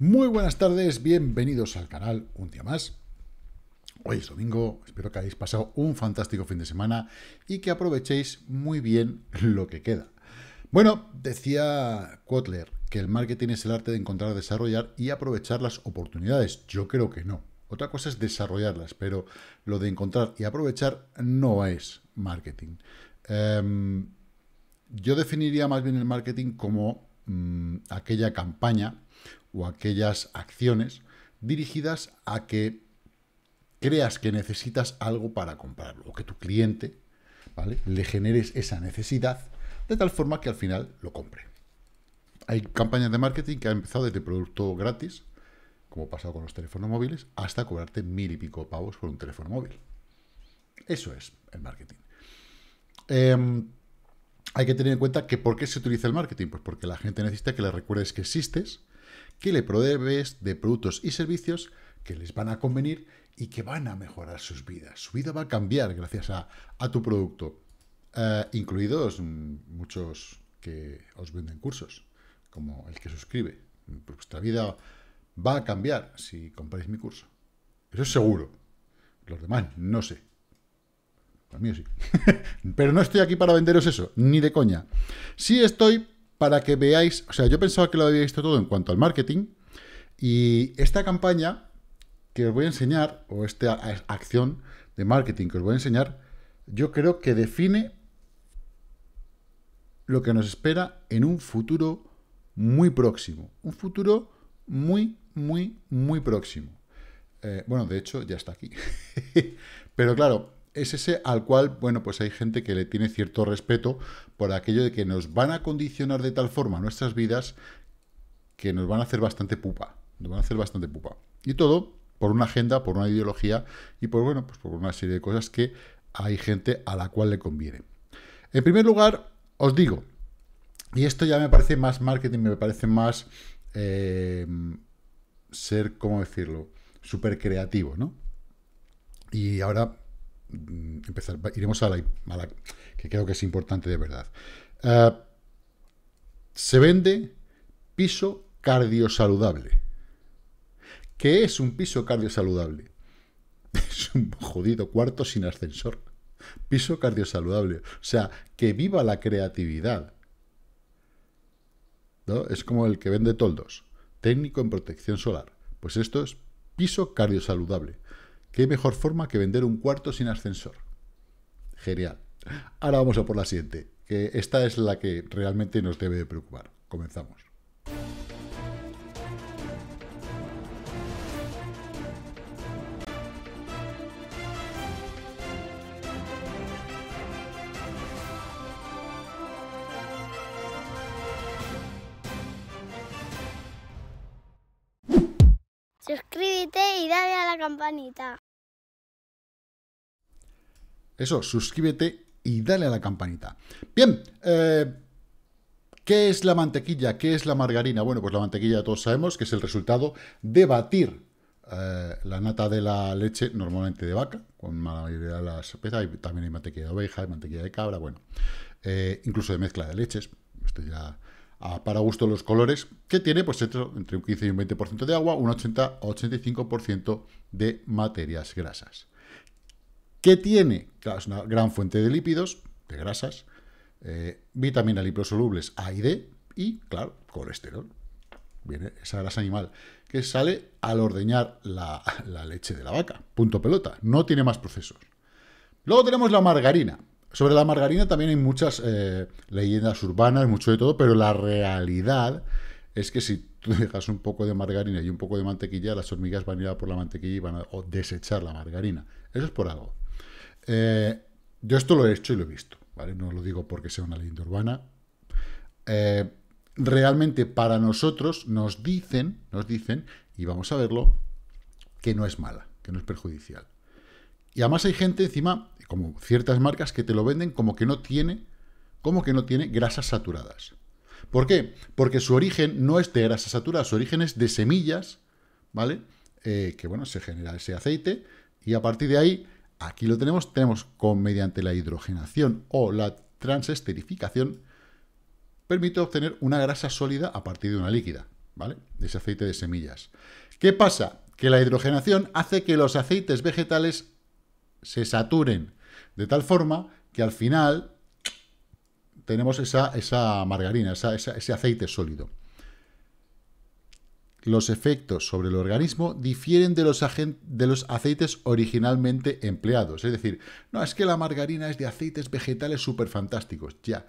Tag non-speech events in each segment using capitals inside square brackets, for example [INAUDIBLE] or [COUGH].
Muy buenas tardes, bienvenidos al canal un día más. Hoy es domingo, espero que hayáis pasado un fantástico fin de semana y que aprovechéis muy bien lo que queda. Bueno, decía Kotler que el marketing es el arte de encontrar, desarrollar y aprovechar las oportunidades. Yo creo que no. Otra cosa es desarrollarlas, pero lo de encontrar y aprovechar no es marketing. Em, yo definiría más bien el marketing como Mm, aquella campaña o aquellas acciones dirigidas a que creas que necesitas algo para comprarlo, o que tu cliente le generes esa necesidad de tal forma que al final lo compre. Hay campañas de marketing que han empezado desde producto gratis, como pasado con los teléfonos móviles, hasta cobrarte mil y pico pavos por un teléfono móvil. Eso es el marketing. Em, hay que tener en cuenta que por qué se utiliza el marketing. Pues porque la gente necesita que le recuerdes que existes, que le provees de productos y servicios que les van a convenir y que van a mejorar sus vidas. Su vida va a cambiar gracias a, tu producto, eh, incluidos mm, muchos que os venden cursos, como el que suscribe. Pues vuestra vida va a cambiar si compráis mi curso. Eso es seguro. Los demás no sé. Pues sí. [LAUGHS] Pero no estoy aquí para venderos eso, ni de coña. Sí estoy para que veáis, o sea, yo pensaba que lo había visto todo en cuanto al marketing, y esta campaña que os voy a enseñar, o esta acción de marketing que os voy a enseñar, yo creo que define lo que nos espera en un futuro muy próximo. Un futuro muy, muy, muy próximo. Eh, bueno, de hecho, ya está aquí. [LAUGHS] Pero claro, es ese al cual, bueno, pues hay gente que le tiene cierto respeto por aquello de que nos van a condicionar de tal forma nuestras vidas que nos van a hacer bastante pupa, nos van a hacer bastante pupa. Y todo por una agenda, por una ideología y por, bueno, pues por una serie de cosas que hay gente a la cual le conviene. En primer lugar, os digo, y esto ya me parece más marketing, me parece más eh, ser, ¿cómo decirlo?, súper creativo, ¿no? Y ahora Mm, empezar, iremos a la, que creo que es importante de verdad. Eh, se vende piso cardiosaludable. ¿Qué es un piso cardiosaludable? [LAUGHS] Es un jodido cuarto sin ascensor. Piso cardiosaludable. O sea, que viva la creatividad. ¿No? Es como el que vende toldos. Técnico en protección solar. Pues esto es piso cardiosaludable. ¿Qué mejor forma que vender un cuarto sin ascensor? Genial. Ahora vamos a por la siguiente, que esta es la que realmente nos debe de preocupar. Comenzamos. Eso, suscríbete y dale a la campanita. Bien, eh, ¿qué es la mantequilla? ¿Qué es la margarina? Bueno, pues la mantequilla todos sabemos que es el resultado de batir eh, la nata de la leche, normalmente de vaca, con la mayoría de las cerveza. también hay mantequilla de oveja, hay mantequilla de cabra, bueno, eh, incluso de mezcla de leches, esto ya para gusto los colores, que tiene pues entre un 15 y un 20% de agua, un 80 85% de materias grasas. ¿Qué tiene? es una gran fuente de lípidos, de grasas, eh, vitaminas liposolubles A y D y, claro, colesterol. Viene esa grasa animal que sale al ordeñar la, la leche de la vaca. Punto pelota. No tiene más procesos. Luego tenemos la margarina. Sobre la margarina también hay muchas eh, leyendas urbanas, mucho de todo, pero la realidad es que si tú [LAUGHS] dejas un poco de margarina y un poco de mantequilla, las hormigas van a ir a por la mantequilla y van a desechar la margarina. Eso es por algo. Eh, yo esto lo he hecho y lo he visto, ¿vale? No lo digo porque sea una leyenda urbana. Eh, realmente para nosotros nos dicen, nos dicen, y vamos a verlo, que no es mala, que no es perjudicial. Y además hay gente encima como ciertas marcas que te lo venden como que no tiene, como que no tiene grasas saturadas. ¿Por qué? Porque su origen no es de grasas saturadas, su origen es de semillas, ¿vale? Eh, que bueno, se genera ese aceite y a partir de ahí, aquí lo tenemos, tenemos con mediante la hidrogenación o la transesterificación, permite obtener una grasa sólida a partir de una líquida, ¿vale? De ese aceite de semillas. ¿Qué pasa? Que la hidrogenación hace que los aceites vegetales se saturen, de tal forma que al final tenemos esa, esa margarina, ese aceite sólido. Los efectos sobre el organismo difieren de los, de los aceites originalmente empleados. Es decir, no, es que la margarina es de aceites vegetales súper fantásticos, ya.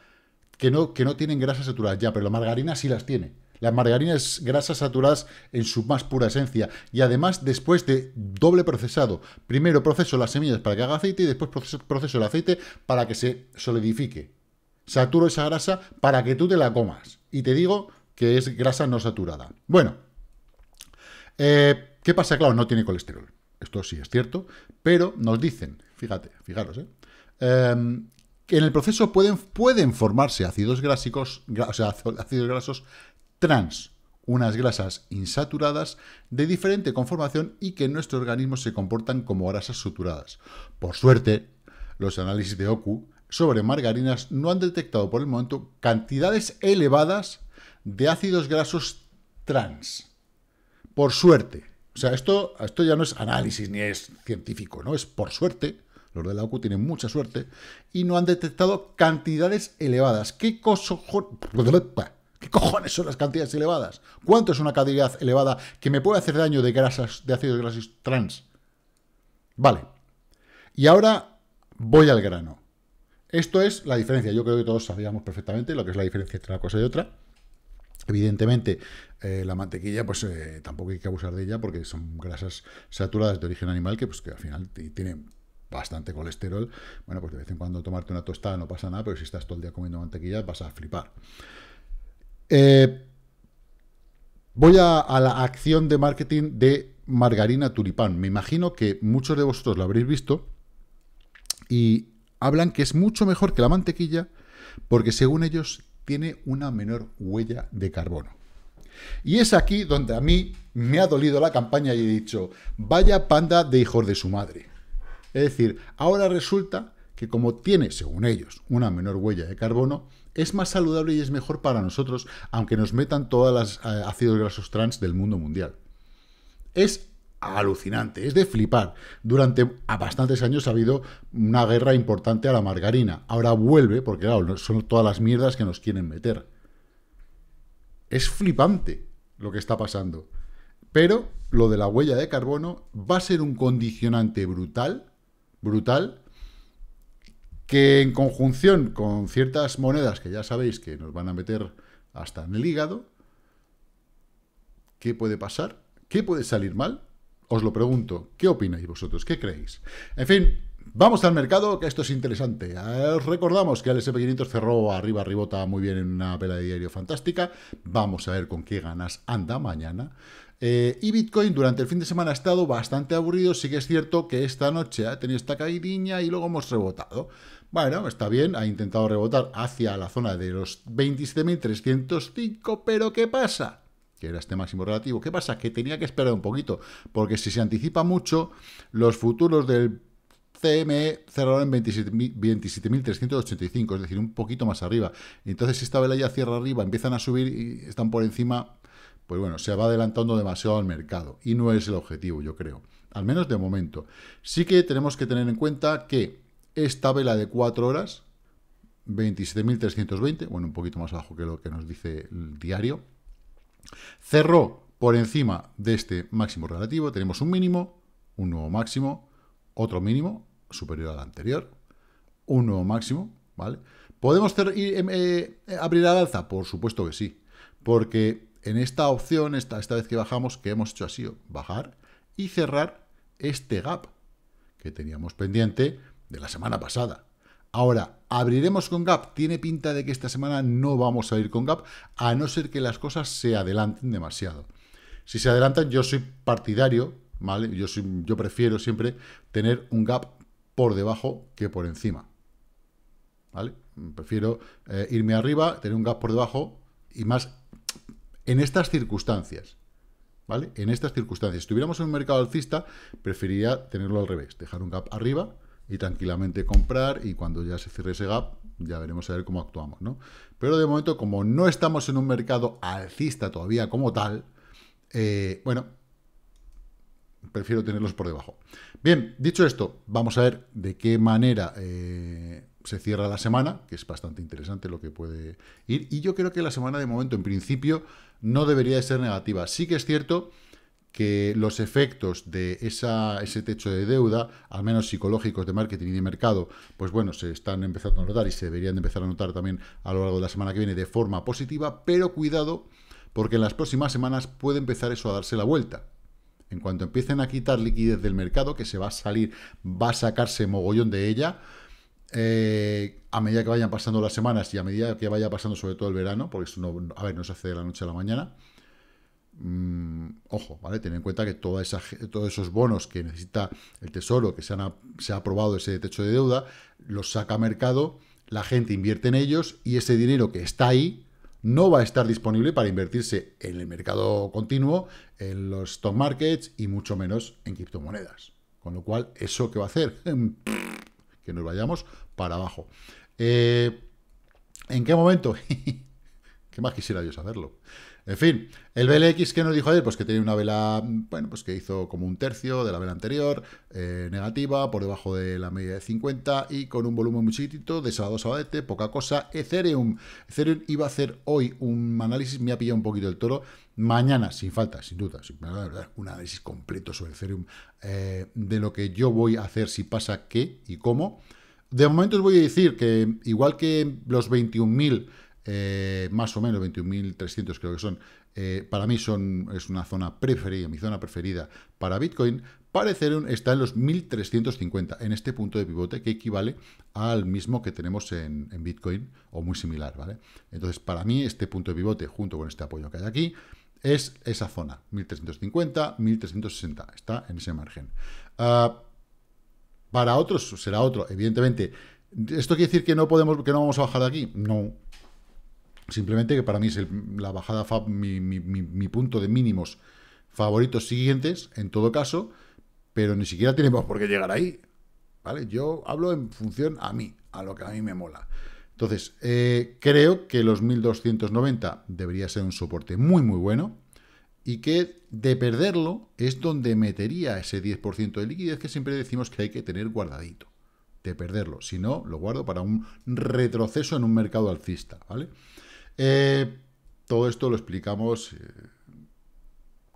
Que no, que no tienen grasas saturadas, ya, pero la margarina sí las tiene. Las margarinas grasas saturadas en su más pura esencia y además después de doble procesado. Primero proceso las semillas para que haga aceite y después proceso, el aceite para que se solidifique. Saturo esa grasa para que tú te la comas. Y te digo que es grasa no saturada. Bueno, eh, ¿qué pasa? Claro, no tiene colesterol. Esto sí es cierto, pero nos dicen, fíjate, fijaros, ¿eh? Em, que en el proceso pueden, pueden formarse ácidos grásicos, ácidos grasos trans, unas grasas insaturadas de diferente conformación y que en nuestro organismo se comportan como grasas suturadas. Por suerte, los análisis de OCU sobre margarinas no han detectado por el momento cantidades elevadas de ácidos grasos trans. Por suerte. O sea, esto, esto ya no es análisis ni es científico, ¿no? Es por suerte. Los de la OCU tienen mucha suerte y no han detectado cantidades elevadas. ¿Qué coso... ¿Qué cojones son las cantidades elevadas? ¿Cuánto es una cantidad elevada que me puede hacer daño de grasas, de ácidos grasos trans? Vale. Y ahora voy al grano. Esto es la diferencia. Yo creo que todos sabíamos perfectamente lo que es la diferencia entre una cosa y otra. Evidentemente, eh, la mantequilla, pues eh, tampoco hay que abusar de ella porque son grasas saturadas de origen animal que, pues, que al final tienen bastante colesterol. Bueno, pues de vez en cuando tomarte una tostada no pasa nada, pero si estás todo el día comiendo mantequilla vas a flipar. Eh, voy a, la acción de marketing de margarina tulipán. Me imagino que muchos de vosotros lo habréis visto y hablan que es mucho mejor que la mantequilla porque según ellos tiene una menor huella de carbono. Y es aquí donde a mí me ha dolido la campaña y he dicho, vaya panda de hijos de su madre. Es decir, ahora resulta que como tiene, según ellos, una menor huella de carbono, es más saludable y es mejor para nosotros, aunque nos metan todas las eh, ácidos grasos trans del mundo mundial. Es alucinante, es de flipar. Durante a bastantes años ha habido una guerra importante a la margarina. Ahora vuelve, porque claro, son todas las mierdas que nos quieren meter. Es flipante lo que está pasando. Pero lo de la huella de carbono va a ser un condicionante brutal, brutal, que en conjunción con ciertas monedas que ya sabéis que nos van a meter hasta en el hígado, ¿qué puede pasar? ¿Qué puede salir mal? Os lo pregunto, ¿qué opináis vosotros? ¿Qué creéis? En fin, vamos al mercado, que esto es interesante. Ah, os recordamos que el SP500 cerró arriba, rebota muy bien en una vela de diario fantástica. Vamos a ver con qué ganas anda mañana. Eh, y Bitcoin durante el fin de semana ha estado bastante aburrido. Sí que es cierto que esta noche ha tenido esta caída y luego hemos rebotado. Bueno, está bien, ha intentado rebotar hacia la zona de los 27.305, pero ¿qué pasa? que era este máximo relativo. ¿Qué pasa? Que tenía que esperar un poquito, porque si se anticipa mucho, los futuros del CME cerraron en 27.385, es decir, un poquito más arriba. Entonces, si esta vela ya cierra arriba, empiezan a subir y están por encima, pues bueno, se va adelantando demasiado al mercado. Y no es el objetivo, yo creo. Al menos de momento. Sí que tenemos que tener en cuenta que esta vela de 4 horas, 27.320, bueno, un poquito más abajo que lo que nos dice el diario. Cerró por encima de este máximo relativo, tenemos un mínimo, un nuevo máximo, otro mínimo superior al anterior, un nuevo máximo, ¿vale? ¿Podemos em, eh, abrir al alza? Por supuesto que sí, porque en esta opción, esta, esta vez que bajamos, que hemos hecho así, bajar y cerrar este gap que teníamos pendiente de la semana pasada. Ahora, ¿abriremos con gap? Tiene pinta de que esta semana no vamos a ir con gap, a no ser que las cosas se adelanten demasiado. Si se adelantan, yo soy partidario, ¿vale? Yo, prefiero siempre tener un gap por debajo que por encima. ¿Vale? Prefiero eh, irme arriba, tener un gap por debajo y más en estas circunstancias. ¿Vale? En estas circunstancias. Si tuviéramos un mercado alcista, preferiría tenerlo al revés, dejar un gap arriba y tranquilamente comprar y cuando ya se cierre ese gap ya veremos a ver cómo actuamos, ¿no? Pero de momento, como no estamos en un mercado alcista todavía como tal, eh, bueno, prefiero tenerlos por debajo. Bien, dicho esto, vamos a ver de qué manera eh, se cierra la semana, que es bastante interesante lo que puede ir. Y yo creo que la semana de momento, en principio, no debería de ser negativa. Sí que es cierto que los efectos de ese techo de deuda, al menos psicológicos de marketing y de mercado, pues bueno, se están empezando a notar y se deberían empezar a notar también a lo largo de la semana que viene de forma positiva, pero cuidado porque en las próximas semanas puede empezar eso a darse la vuelta. En cuanto empiecen a quitar liquidez del mercado, que se va a salir, va a sacarse mogollón de ella, eh, a medida que vayan pasando las semanas y a medida que vaya pasando sobre todo el verano, porque eso a no se hace de la noche a la mañana, Mm, ojo, ¿vale? tener en cuenta que todos esos bonos que necesita el Tesoro, que se, ha aprobado ese techo de deuda, los saca a mercado, la gente invierte en ellos y ese dinero que está ahí no va a estar disponible para invertirse en el mercado continuo, en los stock markets y mucho menos en criptomonedas. Con lo cual, ¿eso qué va a hacer? [LAUGHS] [LAUGHS] que nos vayamos para abajo. Eh, ¿En qué momento? [LAUGHS] ¿Qué más quisiera yo saberlo? En fin, el BLX que nos dijo ayer, pues que tenía una vela, bueno, pues que hizo como un tercio de la vela anterior, eh, negativa, por debajo de la media de 50 y con un volumen muy chiquitito, de sábado a sábado, este, poca cosa. Ethereum, Ethereum iba a hacer hoy un análisis, me ha pillado un poquito el toro, mañana, sin falta, sin duda, un análisis completo sobre Ethereum, eh, de lo que yo voy a hacer, si pasa qué y cómo. De momento os voy a decir que, igual que los 21.000 eh, más o menos 21.300 creo que son, eh, para mí son, es una zona preferida, mi zona preferida para Bitcoin, parecer está en los 1.350, en este punto de pivote que equivale al mismo que tenemos en, Bitcoin o muy similar, ¿vale? Entonces, para mí este punto de pivote junto con este apoyo que hay aquí es esa zona, 1.350, 1.360, está en ese margen. Ah, para otros será otro, evidentemente. ¿Esto quiere decir que no podemos, que no vamos a bajar de aquí? No, Simplemente que para mí es la bajada mi, punto de mínimos favoritos siguientes, en todo caso, pero ni siquiera tenemos por qué llegar ahí. ¿Vale? Yo hablo en función a mí, a lo que a mí me mola. Entonces, eh, creo que los 1290 debería ser un soporte muy, muy bueno y que de perderlo es donde metería ese 10% de liquidez que siempre decimos que hay que tener guardadito. De perderlo. Si no, lo guardo para un retroceso en un mercado alcista. ¿Vale? Eh, todo esto lo explicamos eh,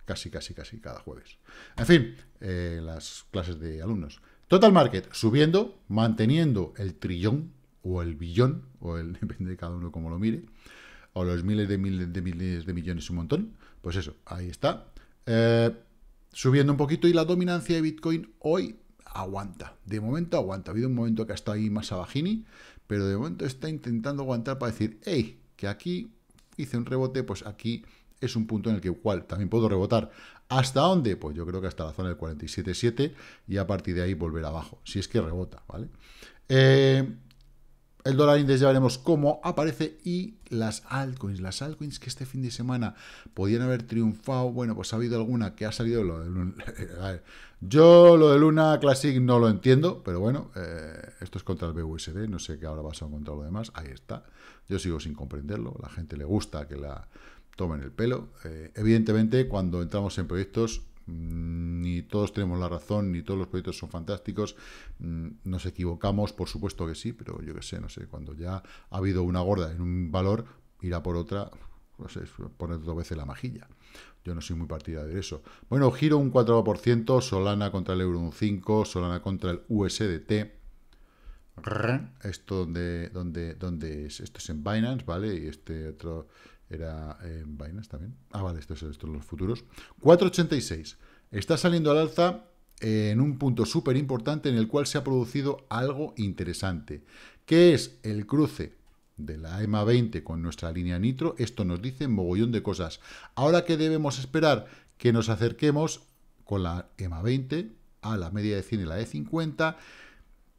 casi, casi, casi cada jueves. En fin, eh, las clases de alumnos. Total Market subiendo, manteniendo el trillón o el billón, o el, [LAUGHS] depende de cada uno como lo mire, o los miles de miles de miles de millones, un montón. Pues eso, ahí está. subiendo un poquito y la dominancia de Bitcoin hoy aguanta. De momento aguanta. Ha habido un momento que ha estado ahí más abajini, pero de momento está intentando aguantar para decir, hey, que aquí hice un rebote, pues aquí es un punto en el que igual también puedo rebotar. ¿Hasta dónde? Pues yo creo que hasta la zona del 47.7 y a partir de ahí volver abajo, si es que rebota, ¿vale? Eh, el dólar index ya veremos cómo aparece y las altcoins, las altcoins que este fin de semana podían haber triunfado, bueno, pues ha habido alguna que ha salido lo de Luna. [LAUGHS] yo lo de Luna Classic no lo entiendo, pero bueno, eh, esto es contra el BUSD, no sé qué ahora vas a encontrar lo demás, ahí está. Yo sigo sin comprenderlo, la gente le gusta que la tomen el pelo. Eh, evidentemente, cuando entramos en proyectos, Mm, ni todos tenemos la razón, ni todos los proyectos son fantásticos. Mm, nos equivocamos, por supuesto que sí, pero yo qué sé, no sé, cuando ya ha habido una gorda en un valor, irá por otra, no sé, poner dos veces la majilla. Yo no soy muy partidario de eso. Bueno, giro un 4%, Solana contra el euro un 5, Solana contra el USDT. Esto donde, donde, donde es, esto es en Binance, ¿vale? Y este otro era en eh, vainas también. Ah, vale, esto son los futuros. 486. Está saliendo al alza en un punto súper importante en el cual se ha producido algo interesante, que es el cruce de la EMA 20 con nuestra línea nitro. Esto nos dice mogollón de cosas. Ahora que debemos esperar que nos acerquemos con la EMA 20 a la media de 100 y la E50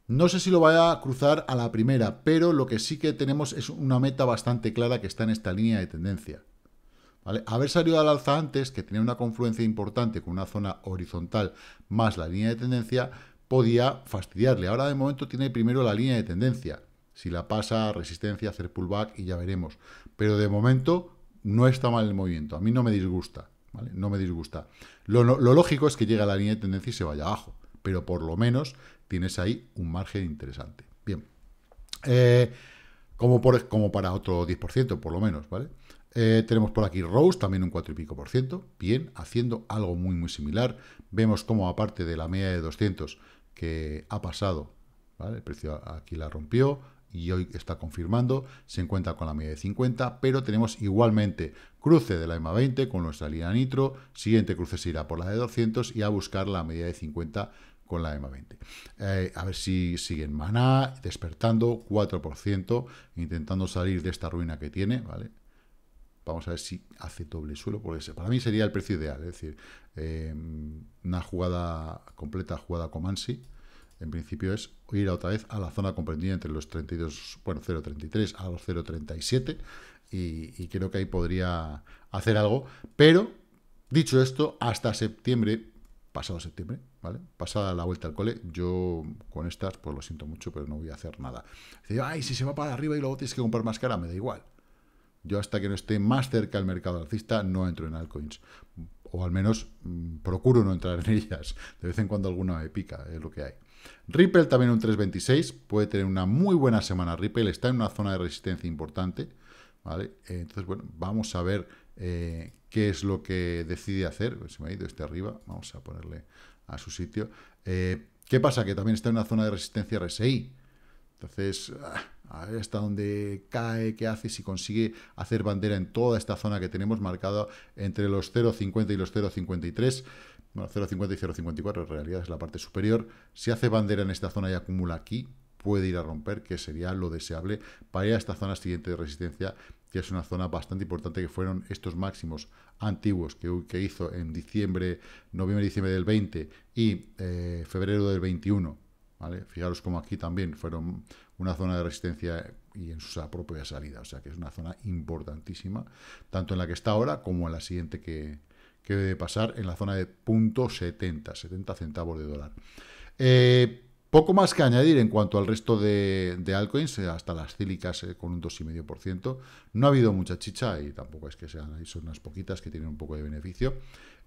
no sé si lo vaya a cruzar a la primera, pero lo que sí que tenemos es una meta bastante clara que está en esta línea de tendencia. ¿Vale? Haber salido al alza antes, que tenía una confluencia importante con una zona horizontal más la línea de tendencia, podía fastidiarle. Ahora de momento tiene primero la línea de tendencia. Si la pasa, resistencia, hacer pullback y ya veremos. Pero de momento no está mal el movimiento. A mí no me disgusta. ¿vale? No me disgusta. Lo, lo lógico es que llegue a la línea de tendencia y se vaya abajo. Pero por lo menos tienes ahí un margen interesante. Bien. Eh, como, por, como para otro 10%, por lo menos, ¿vale? Eh, tenemos por aquí Rose, también un 4 y pico por ciento. Bien, haciendo algo muy, muy similar. Vemos cómo, aparte de la media de 200 que ha pasado, ¿vale? El precio aquí la rompió y hoy está confirmando, se encuentra con la media de 50, pero tenemos igualmente cruce de la EMA 20 con nuestra línea nitro, siguiente cruce se irá por la de 200 y a buscar la media de 50 con la m 20. Eh, a ver si siguen Maná, despertando 4%, intentando salir de esta ruina que tiene, ¿vale? Vamos a ver si hace doble suelo, porque para mí sería el precio ideal, es decir, em, una jugada completa, jugada con en principio es ir otra vez a la zona comprendida entre los 32, bueno, 0.33 a los 0.37, y creo que ahí podría hacer algo, pero, dicho esto, hasta septiembre, pasado septiembre, Pasada la vuelta al cole, yo con estas, pues lo siento mucho, pero no voy a hacer nada. ay, si se va para arriba y luego tienes que comprar más cara, me da igual. Yo hasta que no esté más cerca del mercado alcista no entro en altcoins. O al menos mm, procuro no entrar en [LAUGHS] ellas. De vez en cuando alguna me pica, es lo que hay. Ripple también un 3.26. Puede tener una muy buena semana. Ripple está en una zona de resistencia importante. ¿vale? Entonces, bueno, vamos a ver eh, qué es lo que decide hacer. Pues se me ha ido este arriba, vamos a ponerle a su sitio. Eh, ¿Qué pasa? Que también está en una zona de resistencia RSI. Entonces, ah, a ver hasta dónde cae, qué hace, si consigue hacer bandera en toda esta zona que tenemos marcada entre los 0,50 y los 0,53. Bueno, 0,50 y 0,54 en realidad es la parte superior. Si hace bandera en esta zona y acumula aquí, puede ir a romper, que sería lo deseable para ir a esta zona siguiente de resistencia, que es una zona bastante importante, que fueron estos máximos antiguos que, hizo en diciembre, noviembre, diciembre del 20 y eh, febrero del 21. ¿vale? Fijaros como aquí también fueron una zona de resistencia y en su propia salida, o sea que es una zona importantísima, tanto en la que está ahora como en la siguiente que, debe pasar en la zona de punto .70, 70 centavos de dólar. Eh, poco más que añadir en cuanto al resto de, altcoins, eh, hasta las cílicas eh, con un 2,5%. No ha habido mucha chicha y tampoco es que sean ahí, son unas poquitas que tienen un poco de beneficio.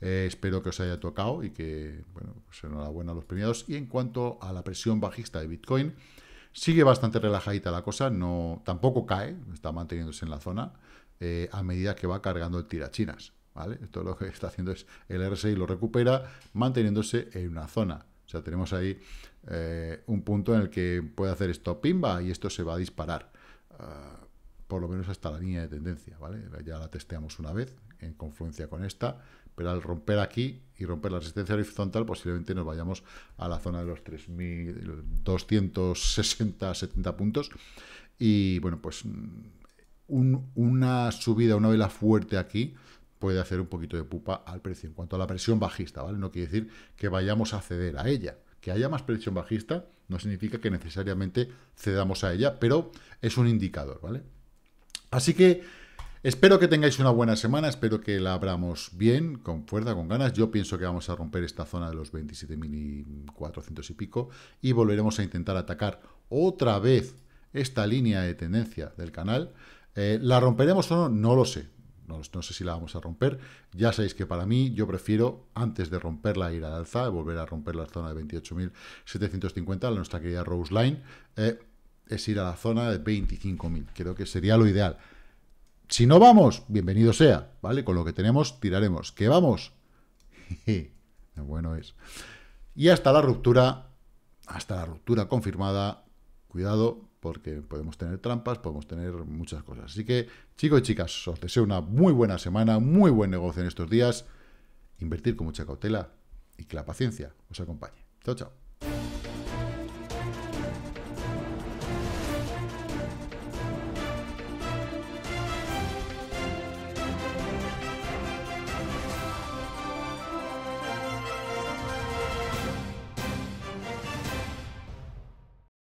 Eh, espero que os haya tocado y que, bueno, pues enhorabuena a los premiados. Y en cuanto a la presión bajista de Bitcoin, sigue bastante relajadita la cosa, no, tampoco cae, está manteniéndose en la zona a medida que va cargando el tirachinas. ¿vale? Esto lo que está haciendo es el RSI lo recupera manteniéndose en una zona. O sea, tenemos ahí eh, un punto en el que puede hacer esto pimba y esto se va a disparar. Ah, por lo menos hasta la línea de tendencia, ¿vale? Ya la testeamos una vez en confluencia con esta, pero al romper aquí y romper la resistencia horizontal, posiblemente nos vayamos a la zona de los 3.260-70 puntos. Y bueno, pues una subida, una vela fuerte aquí, puede hacer un poquito de pupa al precio. En cuanto a la presión bajista, ¿vale? No quiere decir que vayamos a ceder a ella. Que haya más presión bajista no significa que necesariamente cedamos a ella, pero es un indicador, ¿vale? Así que espero que tengáis una buena semana, espero que la abramos bien, con fuerza, con ganas. Yo pienso que vamos a romper esta zona de los 27.400 y pico y volveremos a intentar atacar otra vez esta línea de tendencia del canal. Eh, ¿La romperemos o no? No lo sé no, sé si la vamos a romper. Ya sabéis que para mí, yo prefiero, antes de romperla, ir de alza, volver a romper la zona de 28.750, nuestra querida Rose Line, eh, es ir a la zona de 25.000. Creo que sería lo ideal. Si no vamos, bienvenido sea, ¿vale? Con lo que tenemos, tiraremos. ¿Qué vamos? [LAUGHS] bueno es. Y hasta la ruptura, hasta la ruptura confirmada, cuidado, porque podemos tener trampas, podemos tener muchas cosas. Así que, chicos y chicas, os deseo una muy buena semana, muy buen negocio en estos días. Invertir con mucha cautela y que la paciencia os acompañe. Chao, chao.